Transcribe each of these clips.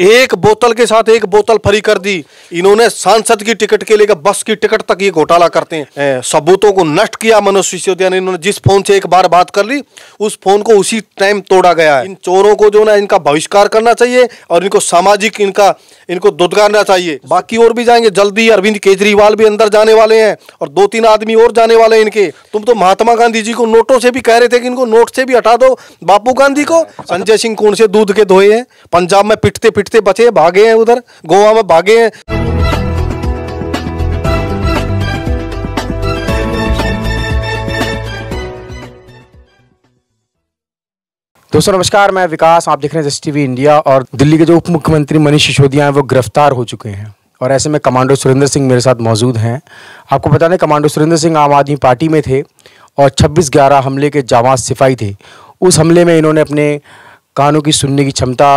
एक बोतल के साथ एक बोतल फ्री कर दी इन्होंने सांसद की टिकट के लेकर बस की टिकट तक ये घोटाला करते हैं सबूतों को नष्ट किया मनोज सिसोदिया ने इन्होंने जिस फोन से एक बार बात कर ली उस फोन को उसी टाइम तोड़ा गया है इन चोरों को जो ना इनका बहिष्कार करना चाहिए और इनको सामाजिक इनका इनको दुदगारना चाहिए बाकी और भी जाएंगे जल्दी अरविंद केजरीवाल भी अंदर जाने वाले हैं और दो तीन आदमी और जाने वाले हैं इनके तुम तो महात्मा गांधी जी को नोटों से भी कह रहे थे कि इनको नोट से भी हटा दो बापू गांधी को संजय सिंह कौन से दूध के धोए हैं पंजाब में पिटते पिटते सीट से बचे भागे हैं उधर गोवा में भागे हैं दोस्तों नमस्कार मैं विकास आप देख रहे हैं जस टीवी इंडिया और दिल्ली के जो उप मुख्यमंत्री मनीष सिसोदिया हैं वो गिरफ्तार हो चुके हैं और ऐसे में कमांडो सुरेंद्र सिंह मेरे साथ मौजूद हैं आपको बता दें कमांडो सुरेंद्र सिंह आम आदमी पार्टी में थे और 26 ग्यारह हमले के जावाज सिपाही थे उस हमले में इन्होंने अपने कानों की सुनने की क्षमता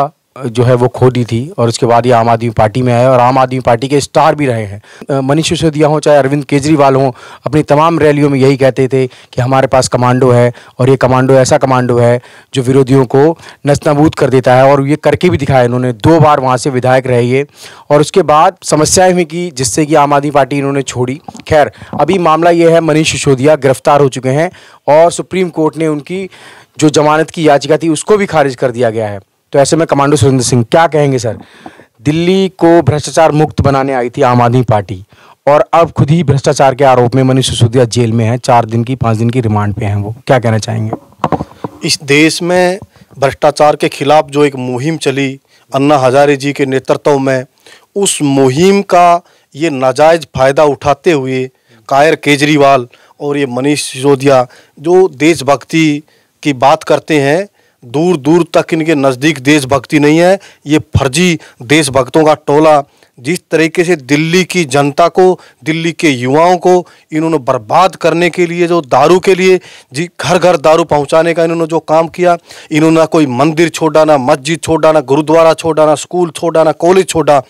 जो है वो खो दी थी और उसके बाद ये आम आदमी पार्टी में आए और आम आदमी पार्टी के स्टार भी रहे हैं मनीष सिसोदिया हों चाहे अरविंद केजरीवाल हों अपनी तमाम रैलियों में यही कहते थे कि हमारे पास कमांडो है और ये कमांडो ऐसा कमांडो है जो विरोधियों को नस्तनाबूद कर देता है और ये करके भी दिखाया इन्होंने दो बार वहाँ से विधायक रहे ये और उसके बाद समस्याएँ हुई कि जिससे कि आम आदमी पार्टी इन्होंने छोड़ी खैर अभी मामला ये है मनीष सिसोदिया गिरफ्तार हो चुके हैं और सुप्रीम कोर्ट ने उनकी जो जमानत की याचिका थी उसको भी खारिज कर दिया गया है तो ऐसे में कमांडो सुरेंद्र सिंह क्या कहेंगे सर दिल्ली को भ्रष्टाचार मुक्त बनाने आई थी आम आदमी पार्टी और अब खुद ही भ्रष्टाचार के आरोप में मनीष सिसोदिया जेल में है चार दिन की पाँच दिन की रिमांड पे हैं वो क्या कहना चाहेंगे इस देश में भ्रष्टाचार के खिलाफ जो एक मुहिम चली अन्ना हजारे जी के नेतृत्व में उस मुहिम का ये नाजायज फ़ायदा उठाते हुए कायर केजरीवाल और ये मनीष सिसोदिया जो देशभक्ति की बात करते हैं दूर दूर तक इनके नज़दीक देशभक्ति नहीं है ये फर्जी देशभक्तों का टोला जिस तरीके से दिल्ली की जनता को दिल्ली के युवाओं को इन्होंने बर्बाद करने के लिए जो दारू के लिए जी घर घर दारू पहुंचाने का इन्होंने जो काम किया इन्होंने ना कोई मंदिर छोड़ा ना मस्जिद छोड़ा ना गुरुद्वारा छोड़ा ना स्कूल छोड़ा ना कॉलेज छोड़ा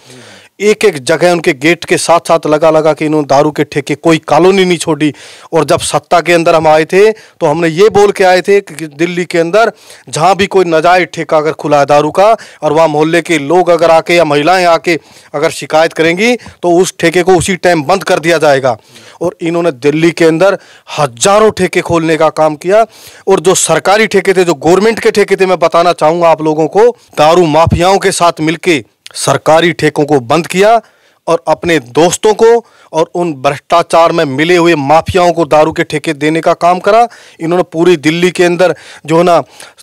एक एक जगह उनके गेट के साथ साथ लगा लगा कि इन्होंने दारू के ठेके कोई कॉलोनी नहीं छोड़ी और जब सत्ता के अंदर हम आए थे तो हमने ये बोल के आए थे कि दिल्ली के अंदर जहाँ भी कोई नजायज ठेका अगर खुला है दारू का और वहाँ मोहल्ले के लोग अगर आके या महिलाएं आके अगर शिकायत करेंगी तो उस ठेके को उसी टाइम बंद कर दिया जाएगा और इन्होंने दिल्ली के अंदर हजारों ठेके खोलने का काम किया और जो सरकारी ठेके थे जो गवर्नमेंट के ठेके थे मैं बताना चाहूँगा आप लोगों को दारू माफियाओं के साथ मिलकर सरकारी ठेकों को बंद किया और अपने दोस्तों को और उन भ्रष्टाचार में मिले हुए माफियाओं को दारू के ठेके देने का काम करा इन्होंने पूरी दिल्ली के अंदर जो है ना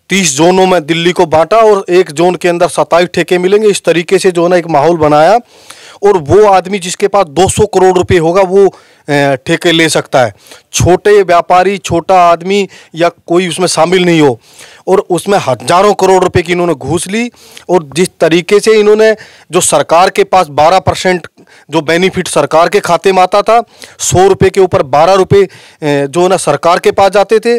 तीस जोनों में दिल्ली को बांटा और एक जोन के अंदर सत्ताईस ठेके मिलेंगे इस तरीके से जो है ना एक माहौल बनाया और वो आदमी जिसके पास 200 करोड़ रुपए होगा वो ठेके ले सकता है छोटे व्यापारी छोटा आदमी या कोई उसमें शामिल नहीं हो और उसमें हजारों करोड़ रुपए की इन्होंने घूस ली और जिस तरीके से इन्होंने जो सरकार के पास 12 परसेंट जो बेनिफिट सरकार के खाते में आता था सौ रुपये के ऊपर बारह रुपये जो ना सरकार के पास जाते थे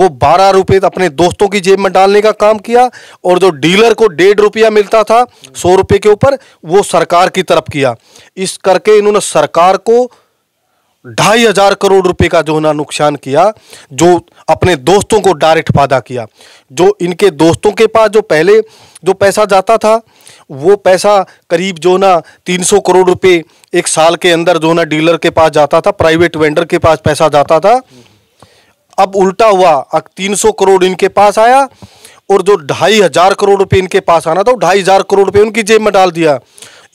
वो बारह रुपये अपने दोस्तों की जेब में डालने का काम किया और जो डीलर को डेढ़ रुपया मिलता था सौ रुपये के ऊपर वो सरकार की तरफ किया इस करके इन्होंने सरकार को ढाई हजार करोड़ रुपए का जो है नुकसान किया जो अपने दोस्तों को डायरेक्ट वादा किया जो इनके दोस्तों के पास जो पहले जो पैसा जाता था वो पैसा करीब जो ना तीन सौ करोड़ रुपए एक साल के अंदर जो ना डीलर के पास जाता था प्राइवेट वेंडर के पास पैसा जाता था अब उल्टा हुआ अब तीन सौ करोड़ इनके पास आया और जो ढाई हजार करोड़ रुपए इनके पास आना था वो ढाई हजार करोड़ रुपए उनकी जेब में डाल दिया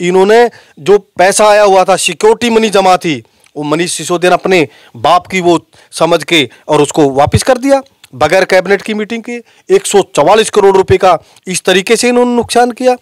इन्होंने जो पैसा आया हुआ था सिक्योरिटी मनी जमा थी वो मनीष सिसोदिया ने अपने बाप की वो समझ के और उसको वापस कर दिया बगैर कैबिनेट की मीटिंग के 144 करोड़ रुपए का इस तरीके से इन्होंने नुकसान किया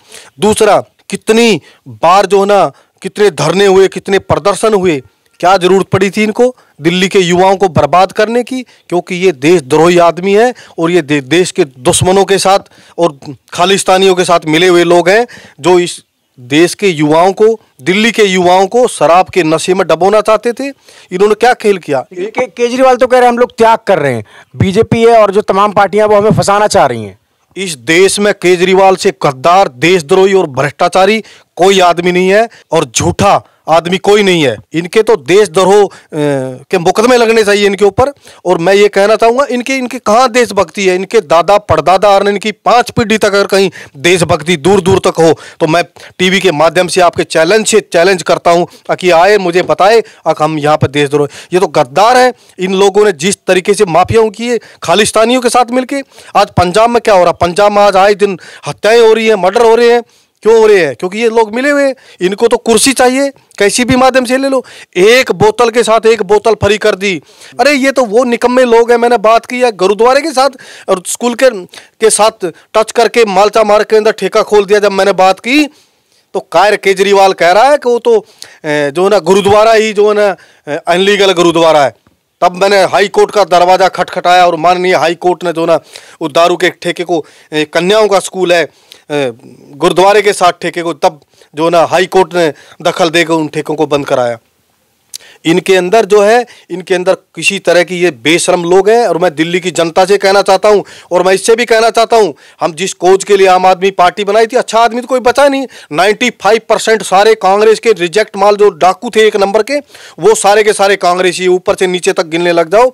दूसरा कितनी बार जो है ना कितने धरने हुए कितने प्रदर्शन हुए क्या जरूरत पड़ी थी इनको दिल्ली के युवाओं को बर्बाद करने की क्योंकि ये देशद्रोही आदमी है और ये दे, देश के दुश्मनों के साथ और खालिस्तानियों के साथ मिले हुए लोग हैं जो इस देश के युवाओं को दिल्ली के युवाओं को शराब के नशे में डबोना चाहते थे इन्होंने क्या खेल किया के, केजरीवाल तो कह रहे हैं हम लोग त्याग कर रहे हैं बीजेपी है और जो तमाम पार्टियां वो हमें फंसाना चाह रही हैं इस देश में केजरीवाल से गद्दार देशद्रोही और भ्रष्टाचारी कोई आदमी नहीं है और झूठा आदमी कोई नहीं है इनके तो देशद्रोह के मुकदमे लगने चाहिए इनके ऊपर और मैं ये कहना चाहूँगा इनके इनके कहाँ देशभक्ति है इनके दादा परदादा और इनकी पाँच पीढ़ी तक अगर कहीं देशभक्ति दूर दूर तक हो तो मैं टीवी के माध्यम से आपके चैलेंज से चैलेंज करता हूँ कि आए मुझे बताए अक हम यहाँ पर देशद्रोह ये तो गद्दार है इन लोगों ने जिस तरीके से माफियाओं की खालिस्तानियों के साथ मिलकर आज पंजाब में क्या हो रहा पंजाब में आज आए दिन हत्याएँ हो रही हैं मर्डर हो रहे हैं क्यों हो रहे हैं क्योंकि ये लोग मिले हुए इनको तो कुर्सी चाहिए कैसी भी माध्यम से ले लो एक बोतल के साथ एक बोतल फरी कर दी अरे ये तो वो निकम्मे लोग हैं मैंने बात की है गुरुद्वारे के साथ और स्कूल के के साथ टच करके मालचा मार्ग के अंदर ठेका खोल दिया जब मैंने बात की तो कायर केजरीवाल कह रहा है कि वो तो जो है ना गुरुद्वारा ही जो है ना अनलीगल गुरुद्वारा है तब मैंने हाई कोर्ट का दरवाज़ा खटखटाया और माननीय हाई कोर्ट ने जो ना वो दारू के ठेके को कन्याओं का स्कूल है गुरुद्वारे के साथ ठेके को तब जो ना हाई कोर्ट ने दखल देकर उन ठेकों को बंद कराया इनके अंदर जो है इनके अंदर किसी तरह की ये बेशरम लोग हैं और मैं दिल्ली की जनता से कहना चाहता हूँ और मैं इससे भी कहना चाहता हूँ हम जिस कोच के लिए आम आदमी पार्टी बनाई थी अच्छा आदमी तो कोई बचा नहीं नाइन्टी परसेंट सारे कांग्रेस के रिजेक्ट माल जो डाकू थे एक नंबर के वो सारे के सारे कांग्रेस ही ऊपर से नीचे तक गिनने लग जाओ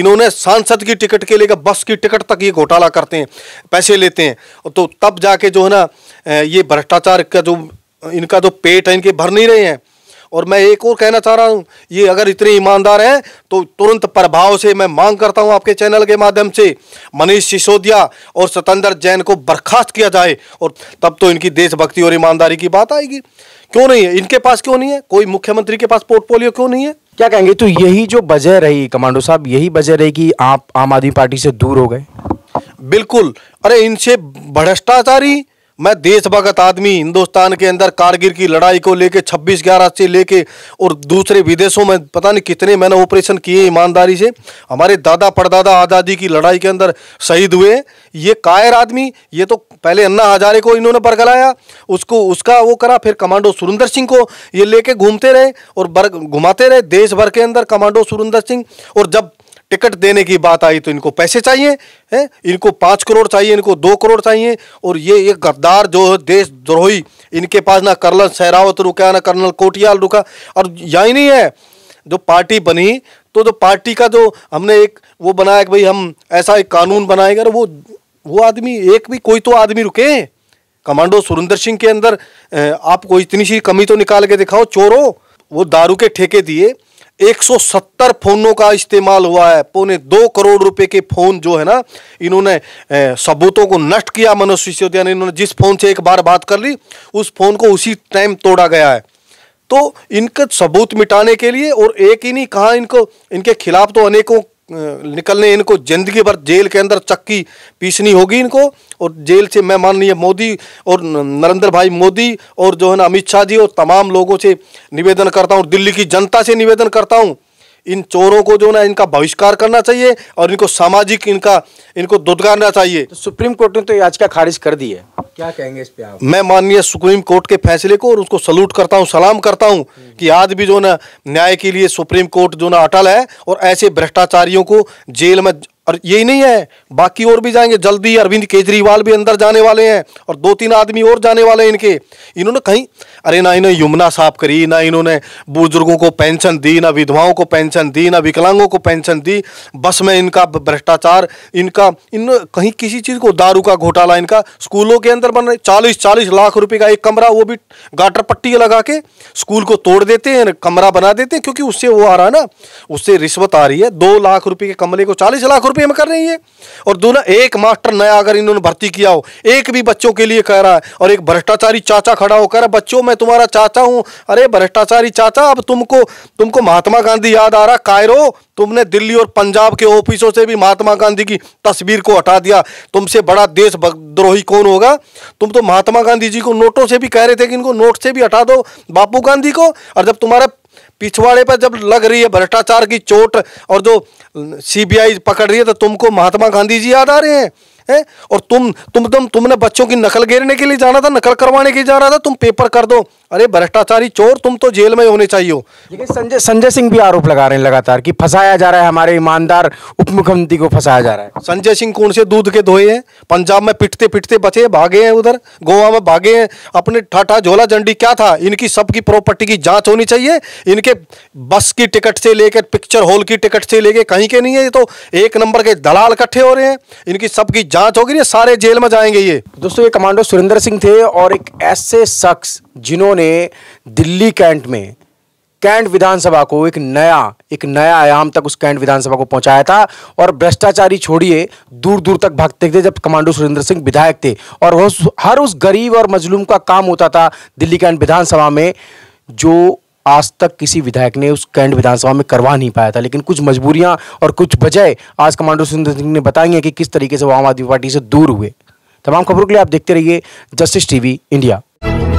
इन्होंने सांसद की टिकट के लेकर बस की टिकट तक ये घोटाला करते हैं पैसे लेते हैं तो तब जाके जो है ना ये भ्रष्टाचार का जो इनका जो पेट है इनके भर नहीं रहे हैं और मैं एक और कहना चाह रहा हूँ ये अगर इतने ईमानदार हैं तो तुरंत प्रभाव से मैं मांग करता हूँ आपके चैनल के माध्यम से मनीष सिसोदिया और सतेंद्र जैन को बर्खास्त किया जाए और तब तो इनकी देशभक्ति और ईमानदारी की बात आएगी क्यों नहीं है इनके पास क्यों नहीं है कोई मुख्यमंत्री के पास पोर्टफोलियो क्यों नहीं है क्या कहेंगे तो यही जो वजह रही कमांडो साहब यही वजह रही कि आप आम आदमी पार्टी से दूर हो गए बिल्कुल अरे इनसे भ्रष्टाचारी मैं देशभगत आदमी हिंदुस्तान के अंदर कारगिल की लड़ाई को लेके छब्बीस ग्यारह से लेके और दूसरे विदेशों में पता नहीं कितने मैंने ऑपरेशन किए ईमानदारी से हमारे दादा परदादा आज़ादी की लड़ाई के अंदर शहीद हुए ये कायर आदमी ये तो पहले अन्ना हजारे को इन्होंने बरगलाया उसको उसका वो करा फिर कमांडो सुरेंद्र सिंह को ये लेके घूमते रहे और घुमाते रहे देश भर के अंदर कमांडो सुरेंद्र सिंह और जब टिकट देने की बात आई तो इनको पैसे चाहिए हैं इनको पाँच करोड़ चाहिए इनको दो करोड़ चाहिए और ये एक गद्दार जो देश द्रोही इनके पास ना कर्नल सहरावत रुका ना कर्नल कोटियाल रुका और ही नहीं है जो पार्टी बनी तो जो पार्टी का जो हमने एक वो बनाया कि भाई हम ऐसा एक कानून बनाएंगे वो वो आदमी एक भी कोई तो आदमी रुके कमांडो सुरेंद्र सिंह के अंदर आपको इतनी सी कमी तो निकाल के दिखाओ चोरों वो दारू के ठेके दिए 170 फोनों का इस्तेमाल हुआ है पौने दो करोड़ रुपए के फोन जो है ना इन्होंने सबूतों को नष्ट किया मनोज सिसोदिया ने इन्होंने जिस फोन से एक बार बात कर ली उस फोन को उसी टाइम तोड़ा गया है तो इनका सबूत मिटाने के लिए और एक ही नहीं कहा इनको इनके खिलाफ तो अनेकों निकलने इनको ज़िंदगी भर जेल के अंदर चक्की पीसनी होगी इनको और जेल से मैं माननीय मोदी और नरेंद्र भाई मोदी और जो है ना अमित शाह जी और तमाम लोगों से निवेदन करता हूँ दिल्ली की जनता से निवेदन करता हूँ इन चोरों को जो ना इनका बहिष्कार करना चाहिए और इनको सामाजिक इनका इनको दुदगारना चाहिए तो सुप्रीम कोर्ट ने तो याचिका खारिज कर दी है क्या कहेंगे इस पे आप मैं माननीय सुप्रीम कोर्ट के फैसले को और उसको सल्यूट करता हूँ सलाम करता हूँ कि आज भी जो ना न्याय के लिए सुप्रीम कोर्ट जो ना अटल है और ऐसे भ्रष्टाचारियों को जेल में और यही नहीं है बाकी और भी जाएंगे जल्दी अरविंद केजरीवाल भी अंदर जाने वाले हैं और दो तीन आदमी और जाने वाले हैं इनके इन्होंने कहीं अरे ना इन्होंने यमुना साफ करी ना इन्होंने बुजुर्गों को पेंशन दी ना विधवाओं को पेंशन दी ना विकलांगों को पेंशन दी बस में इनका भ्रष्टाचार इनका इन कहीं किसी चीज़ को दारू का घोटाला इनका स्कूलों के अंदर बन रहे चालीस चालीस लाख रुपये का एक कमरा वो भी गाटर पट्टी लगा के स्कूल को तोड़ देते हैं कमरा बना देते हैं क्योंकि उससे वो आ रहा है ना उससे रिश्वत आ रही है दो लाख रुपये के कमरे को चालीस लाख रुपये प्रेम कर रही है और दोनों एक मास्टर नया अगर इन्होंने भर्ती किया हो एक भी बच्चों के लिए कह रहा है और एक भ्रष्टाचारी चाचा खड़ा हो कह रहा बच्चों मैं तुम्हारा चाचा हूँ अरे भ्रष्टाचारी चाचा अब तुमको तुमको महात्मा गांधी याद आ रहा कायरो तुमने दिल्ली और पंजाब के ऑफिसों से भी महात्मा गांधी की तस्वीर को हटा दिया तुमसे बड़ा देश द्रोही कौन होगा तुम तो महात्मा गांधी जी को नोटों से भी कह रहे थे कि इनको नोट से भी हटा दो बापू गांधी को और जब तुम्हारा पिछवाड़े पर जब लग रही है भ्रष्टाचार की चोट और जो सीबीआई पकड़ रही है तो तुमको महात्मा गांधी जी याद आ रहे हैं है और तुम तुम तुम तुमने बच्चों की नकल घेरने के लिए जाना था नकल करवाने के लिए जा रहा था तुम पेपर कर दो अरे भ्रष्टाचारी चोर तुम तो जेल में होने चाहिए लेकिन संजय संजय सिंह भी आरोप लगा रहे हैं लगातार कि फंसाया जा रहा है हमारे ईमानदार उप मुख्यमंत्री को फंसाया जा रहा है संजय सिंह कौन से दूध के धोए हैं पंजाब में पिटते पिटते बचे भागे हैं उधर गोवा में भागे हैं अपने ठाठा झोला झंडी क्या था इनकी सबकी प्रॉपर्टी की जाँच होनी चाहिए इनके बस की टिकट से लेकर पिक्चर हॉल की टिकट से लेकर कहीं के नहीं है ये तो एक नंबर के दलाल इकट्ठे हो रहे हैं इनकी सबकी जांच होगी ना सारे जेल में जाएंगे ये दोस्तों ये कमांडो सुरेंद्र सिंह थे और एक ऐसे शख्स जिन्होंने दिल्ली कैंट में कैंट विधानसभा को एक नया एक नया आयाम तक उस कैंट विधानसभा को पहुंचाया था और भ्रष्टाचारी छोड़िए दूर दूर तक भागते थे जब कमांडो सुरेंद्र सिंह विधायक थे और हर उस गरीब और मजलूम का काम होता था दिल्ली कैंट विधानसभा में जो आज तक किसी विधायक ने उस कैंट विधानसभा में करवा नहीं पाया था लेकिन कुछ मजबूरियां और कुछ वजह आज कमांडो सुरेंद्र सिंह ने बताई हैं कि किस तरीके से वो आम आदमी पार्टी से दूर हुए तमाम खबरों के लिए आप देखते रहिए जस्टिस टीवी इंडिया